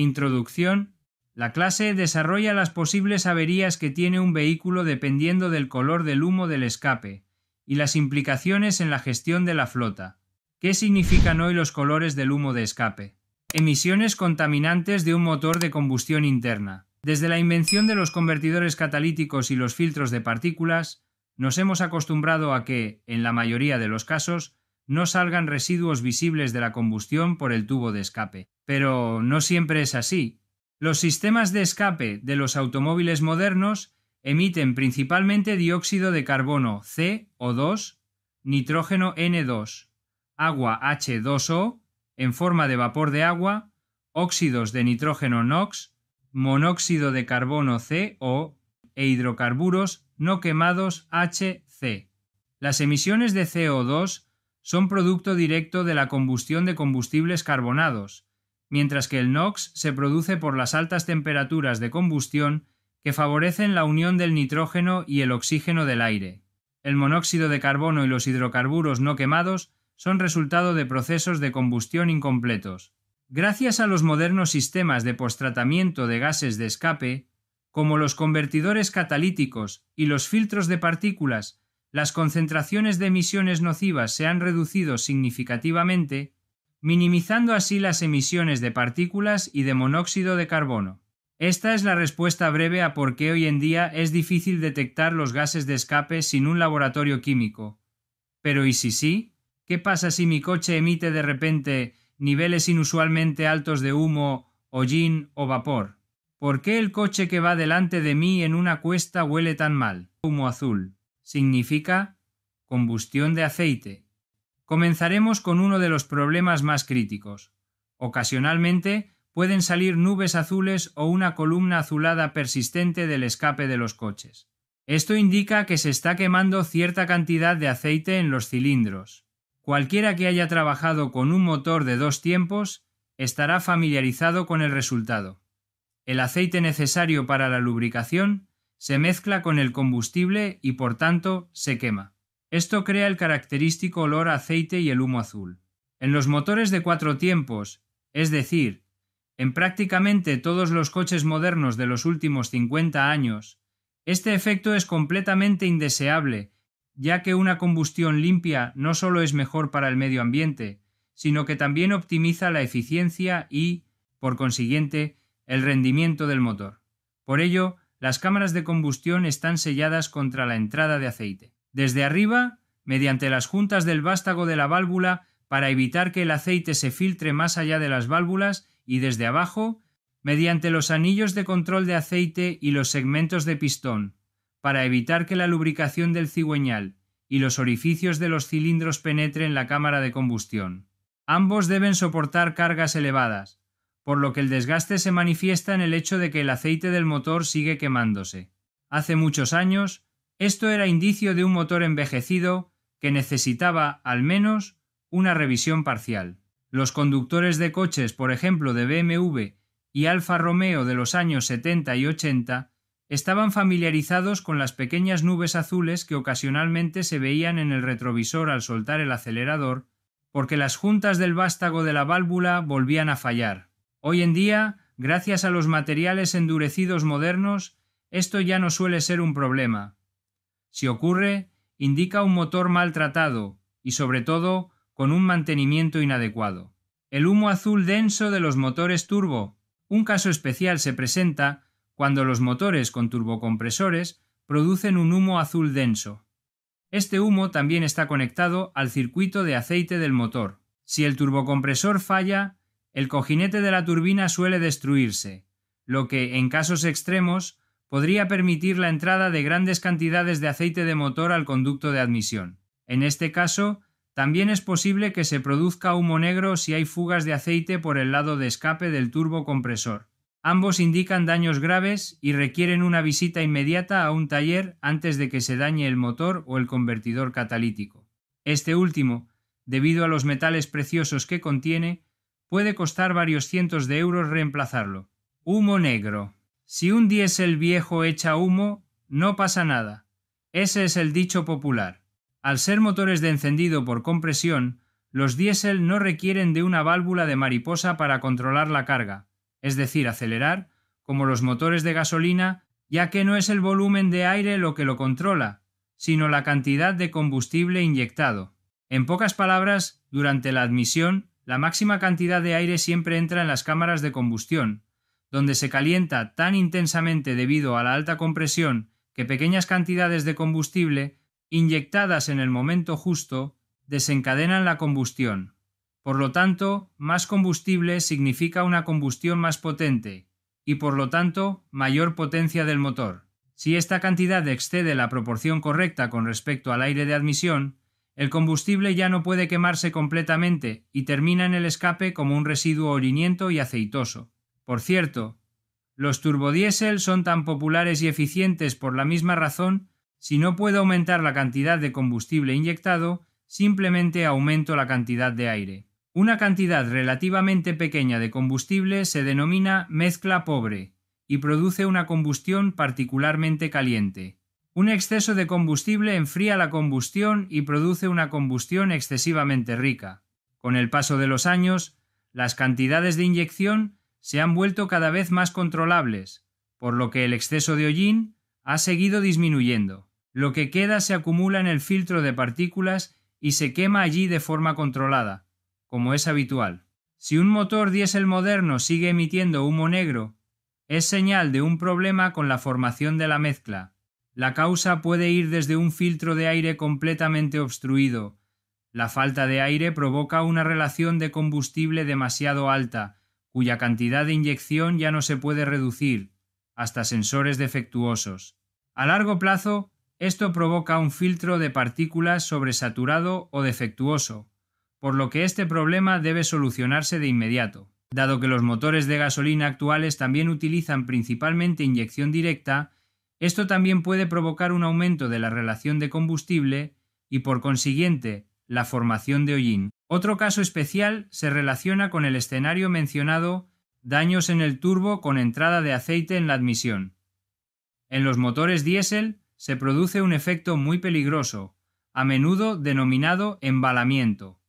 Introducción. La clase desarrolla las posibles averías que tiene un vehículo dependiendo del color del humo del escape y las implicaciones en la gestión de la flota. ¿Qué significan hoy los colores del humo de escape? Emisiones contaminantes de un motor de combustión interna. Desde la invención de los convertidores catalíticos y los filtros de partículas, nos hemos acostumbrado a que, en la mayoría de los casos, no salgan residuos visibles de la combustión por el tubo de escape. Pero no siempre es así. Los sistemas de escape de los automóviles modernos emiten principalmente dióxido de carbono CO2, nitrógeno N2, agua H2O en forma de vapor de agua, óxidos de nitrógeno NOx, monóxido de carbono CO e hidrocarburos no quemados HC. Las emisiones de CO2 son producto directo de la combustión de combustibles carbonados, mientras que el NOx se produce por las altas temperaturas de combustión que favorecen la unión del nitrógeno y el oxígeno del aire. El monóxido de carbono y los hidrocarburos no quemados son resultado de procesos de combustión incompletos. Gracias a los modernos sistemas de postratamiento de gases de escape, como los convertidores catalíticos y los filtros de partículas las concentraciones de emisiones nocivas se han reducido significativamente, minimizando así las emisiones de partículas y de monóxido de carbono. Esta es la respuesta breve a por qué hoy en día es difícil detectar los gases de escape sin un laboratorio químico. Pero ¿y si sí? ¿Qué pasa si mi coche emite de repente niveles inusualmente altos de humo, hollín o vapor? ¿Por qué el coche que va delante de mí en una cuesta huele tan mal? Humo azul significa combustión de aceite. Comenzaremos con uno de los problemas más críticos. Ocasionalmente pueden salir nubes azules o una columna azulada persistente del escape de los coches. Esto indica que se está quemando cierta cantidad de aceite en los cilindros. Cualquiera que haya trabajado con un motor de dos tiempos estará familiarizado con el resultado. El aceite necesario para la lubricación se mezcla con el combustible y por tanto se quema. Esto crea el característico olor a aceite y el humo azul. En los motores de cuatro tiempos, es decir, en prácticamente todos los coches modernos de los últimos 50 años, este efecto es completamente indeseable, ya que una combustión limpia no solo es mejor para el medio ambiente, sino que también optimiza la eficiencia y, por consiguiente, el rendimiento del motor. Por ello, las cámaras de combustión están selladas contra la entrada de aceite. Desde arriba, mediante las juntas del vástago de la válvula, para evitar que el aceite se filtre más allá de las válvulas, y desde abajo, mediante los anillos de control de aceite y los segmentos de pistón, para evitar que la lubricación del cigüeñal y los orificios de los cilindros penetren la cámara de combustión. Ambos deben soportar cargas elevadas, por lo que el desgaste se manifiesta en el hecho de que el aceite del motor sigue quemándose. Hace muchos años, esto era indicio de un motor envejecido que necesitaba, al menos, una revisión parcial. Los conductores de coches, por ejemplo, de BMW y Alfa Romeo de los años 70 y 80, estaban familiarizados con las pequeñas nubes azules que ocasionalmente se veían en el retrovisor al soltar el acelerador, porque las juntas del vástago de la válvula volvían a fallar. Hoy en día, gracias a los materiales endurecidos modernos, esto ya no suele ser un problema. Si ocurre, indica un motor maltratado y sobre todo con un mantenimiento inadecuado. El humo azul denso de los motores turbo. Un caso especial se presenta cuando los motores con turbocompresores producen un humo azul denso. Este humo también está conectado al circuito de aceite del motor. Si el turbocompresor falla, el cojinete de la turbina suele destruirse, lo que, en casos extremos, podría permitir la entrada de grandes cantidades de aceite de motor al conducto de admisión. En este caso, también es posible que se produzca humo negro si hay fugas de aceite por el lado de escape del turbocompresor. Ambos indican daños graves y requieren una visita inmediata a un taller antes de que se dañe el motor o el convertidor catalítico. Este último, debido a los metales preciosos que contiene, Puede costar varios cientos de euros reemplazarlo. Humo negro. Si un diésel viejo echa humo, no pasa nada. Ese es el dicho popular. Al ser motores de encendido por compresión, los diésel no requieren de una válvula de mariposa para controlar la carga, es decir, acelerar, como los motores de gasolina, ya que no es el volumen de aire lo que lo controla, sino la cantidad de combustible inyectado. En pocas palabras, durante la admisión, la máxima cantidad de aire siempre entra en las cámaras de combustión, donde se calienta tan intensamente debido a la alta compresión que pequeñas cantidades de combustible, inyectadas en el momento justo, desencadenan la combustión. Por lo tanto, más combustible significa una combustión más potente, y por lo tanto, mayor potencia del motor. Si esta cantidad excede la proporción correcta con respecto al aire de admisión, el combustible ya no puede quemarse completamente y termina en el escape como un residuo oriniento y aceitoso. Por cierto, los turbodiesel son tan populares y eficientes por la misma razón, si no puedo aumentar la cantidad de combustible inyectado, simplemente aumento la cantidad de aire. Una cantidad relativamente pequeña de combustible se denomina mezcla pobre y produce una combustión particularmente caliente. Un exceso de combustible enfría la combustión y produce una combustión excesivamente rica. Con el paso de los años, las cantidades de inyección se han vuelto cada vez más controlables, por lo que el exceso de hollín ha seguido disminuyendo. Lo que queda se acumula en el filtro de partículas y se quema allí de forma controlada, como es habitual. Si un motor diésel moderno sigue emitiendo humo negro, es señal de un problema con la formación de la mezcla, la causa puede ir desde un filtro de aire completamente obstruido. La falta de aire provoca una relación de combustible demasiado alta, cuya cantidad de inyección ya no se puede reducir, hasta sensores defectuosos. A largo plazo, esto provoca un filtro de partículas sobresaturado o defectuoso, por lo que este problema debe solucionarse de inmediato. Dado que los motores de gasolina actuales también utilizan principalmente inyección directa, esto también puede provocar un aumento de la relación de combustible y por consiguiente la formación de hollín. Otro caso especial se relaciona con el escenario mencionado daños en el turbo con entrada de aceite en la admisión. En los motores diésel se produce un efecto muy peligroso, a menudo denominado embalamiento.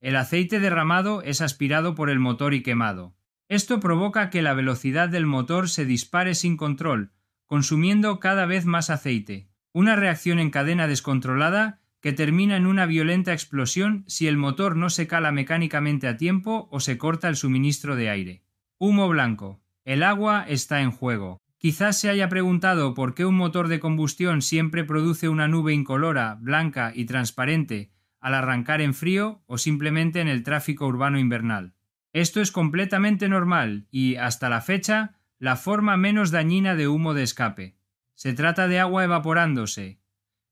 El aceite derramado es aspirado por el motor y quemado. Esto provoca que la velocidad del motor se dispare sin control, consumiendo cada vez más aceite, una reacción en cadena descontrolada que termina en una violenta explosión si el motor no se cala mecánicamente a tiempo o se corta el suministro de aire. Humo blanco. El agua está en juego. Quizás se haya preguntado por qué un motor de combustión siempre produce una nube incolora, blanca y transparente al arrancar en frío o simplemente en el tráfico urbano invernal. Esto es completamente normal y, hasta la fecha, la forma menos dañina de humo de escape. Se trata de agua evaporándose.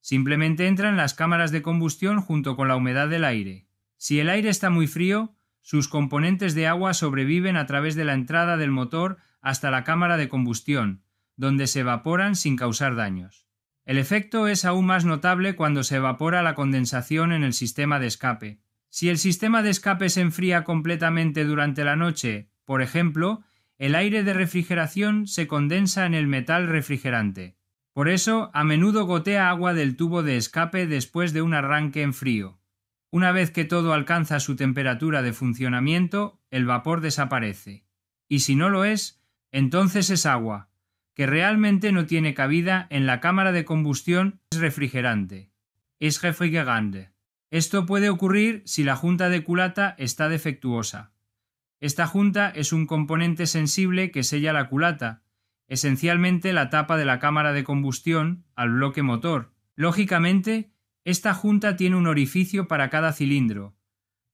Simplemente entran las cámaras de combustión junto con la humedad del aire. Si el aire está muy frío, sus componentes de agua sobreviven a través de la entrada del motor hasta la cámara de combustión, donde se evaporan sin causar daños. El efecto es aún más notable cuando se evapora la condensación en el sistema de escape. Si el sistema de escape se enfría completamente durante la noche, por ejemplo, el aire de refrigeración se condensa en el metal refrigerante. Por eso, a menudo gotea agua del tubo de escape después de un arranque en frío. Una vez que todo alcanza su temperatura de funcionamiento, el vapor desaparece. Y si no lo es, entonces es agua, que realmente no tiene cabida en la cámara de combustión es refrigerante. Es refrigerante. Esto puede ocurrir si la junta de culata está defectuosa. Esta junta es un componente sensible que sella la culata, esencialmente la tapa de la cámara de combustión al bloque motor. Lógicamente, esta junta tiene un orificio para cada cilindro,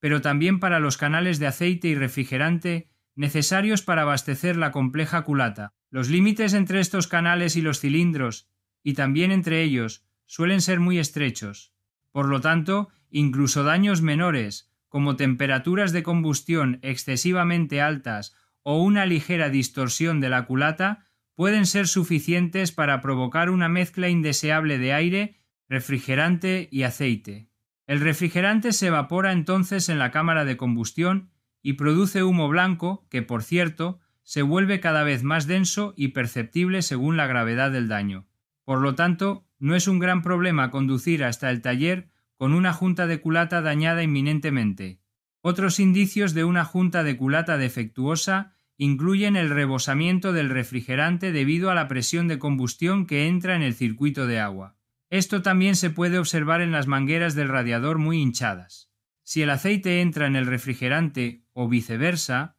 pero también para los canales de aceite y refrigerante necesarios para abastecer la compleja culata. Los límites entre estos canales y los cilindros, y también entre ellos, suelen ser muy estrechos. Por lo tanto, incluso daños menores, como temperaturas de combustión excesivamente altas o una ligera distorsión de la culata, pueden ser suficientes para provocar una mezcla indeseable de aire, refrigerante y aceite. El refrigerante se evapora entonces en la cámara de combustión y produce humo blanco que, por cierto, se vuelve cada vez más denso y perceptible según la gravedad del daño. Por lo tanto, no es un gran problema conducir hasta el taller con una junta de culata dañada inminentemente. Otros indicios de una junta de culata defectuosa incluyen el rebosamiento del refrigerante debido a la presión de combustión que entra en el circuito de agua. Esto también se puede observar en las mangueras del radiador muy hinchadas. Si el aceite entra en el refrigerante o viceversa,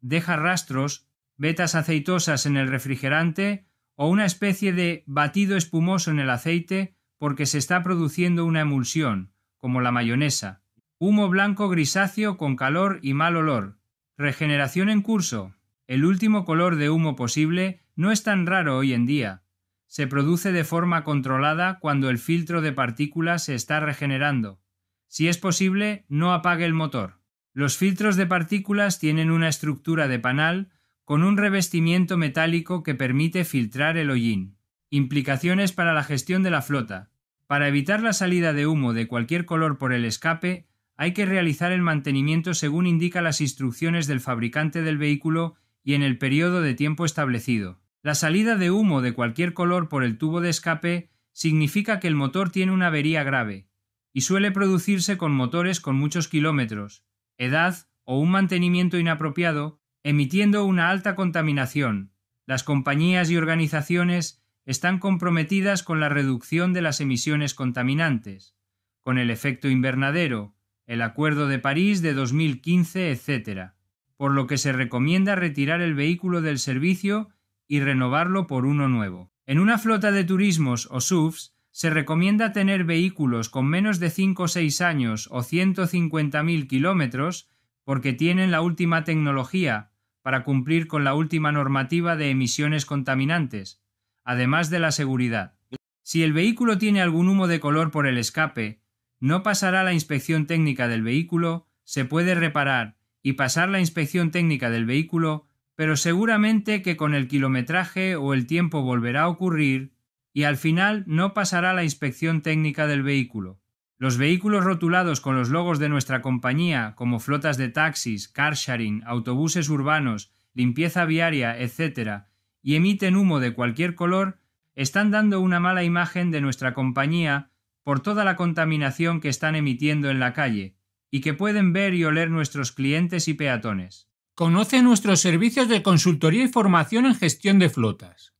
deja rastros, vetas aceitosas en el refrigerante o una especie de batido espumoso en el aceite porque se está produciendo una emulsión, como la mayonesa. Humo blanco grisáceo con calor y mal olor. Regeneración en curso. El último color de humo posible no es tan raro hoy en día. Se produce de forma controlada cuando el filtro de partículas se está regenerando. Si es posible, no apague el motor. Los filtros de partículas tienen una estructura de panal con un revestimiento metálico que permite filtrar el hollín. Implicaciones para la gestión de la flota. Para evitar la salida de humo de cualquier color por el escape, hay que realizar el mantenimiento según indica las instrucciones del fabricante del vehículo y en el periodo de tiempo establecido. La salida de humo de cualquier color por el tubo de escape significa que el motor tiene una avería grave, y suele producirse con motores con muchos kilómetros, edad o un mantenimiento inapropiado, emitiendo una alta contaminación. Las compañías y organizaciones están comprometidas con la reducción de las emisiones contaminantes, con el efecto invernadero, el Acuerdo de París de 2015, etc., por lo que se recomienda retirar el vehículo del servicio y renovarlo por uno nuevo. En una flota de turismos o SUVs, se recomienda tener vehículos con menos de 5 o 6 años o 150.000 kilómetros porque tienen la última tecnología para cumplir con la última normativa de emisiones contaminantes, además de la seguridad. Si el vehículo tiene algún humo de color por el escape, no pasará la inspección técnica del vehículo, se puede reparar y pasar la inspección técnica del vehículo, pero seguramente que con el kilometraje o el tiempo volverá a ocurrir y al final no pasará la inspección técnica del vehículo. Los vehículos rotulados con los logos de nuestra compañía, como flotas de taxis, car sharing, autobuses urbanos, limpieza viaria, etc., y emiten humo de cualquier color, están dando una mala imagen de nuestra compañía por toda la contaminación que están emitiendo en la calle, y que pueden ver y oler nuestros clientes y peatones. Conoce nuestros servicios de consultoría y formación en gestión de flotas.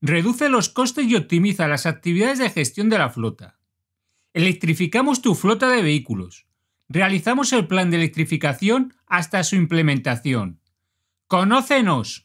Reduce los costes y optimiza las actividades de gestión de la flota. Electrificamos tu flota de vehículos. Realizamos el plan de electrificación hasta su implementación. ¡Conócenos!